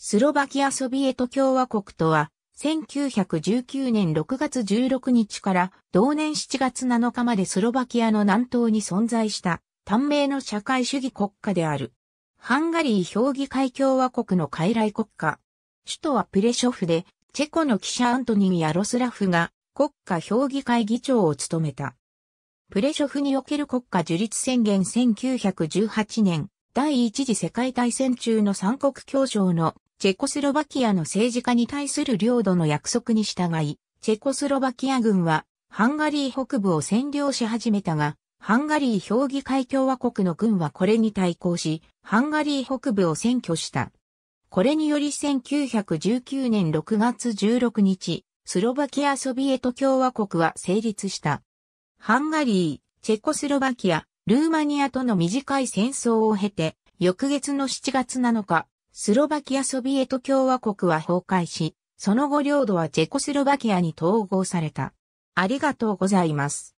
スロバキアソビエト共和国とは、1919年6月16日から同年7月7日までスロバキアの南東に存在した短命の社会主義国家である。ハンガリー評議会共和国の傀儡国家。首都はプレショフで、チェコの記者アントニー・ヤロスラフが国家評議会議長を務めた。プレショフにおける国家樹立宣言1918年、第一次世界大戦中の三国協商のチェコスロバキアの政治家に対する領土の約束に従い、チェコスロバキア軍はハンガリー北部を占領し始めたが、ハンガリー評議会共和国の軍はこれに対抗し、ハンガリー北部を占拠した。これにより1919年6月16日、スロバキアソビエト共和国は成立した。ハンガリー、チェコスロバキア、ルーマニアとの短い戦争を経て、翌月の7月7日、スロバキアソビエト共和国は崩壊し、その後領土はチェコスロバキアに統合された。ありがとうございます。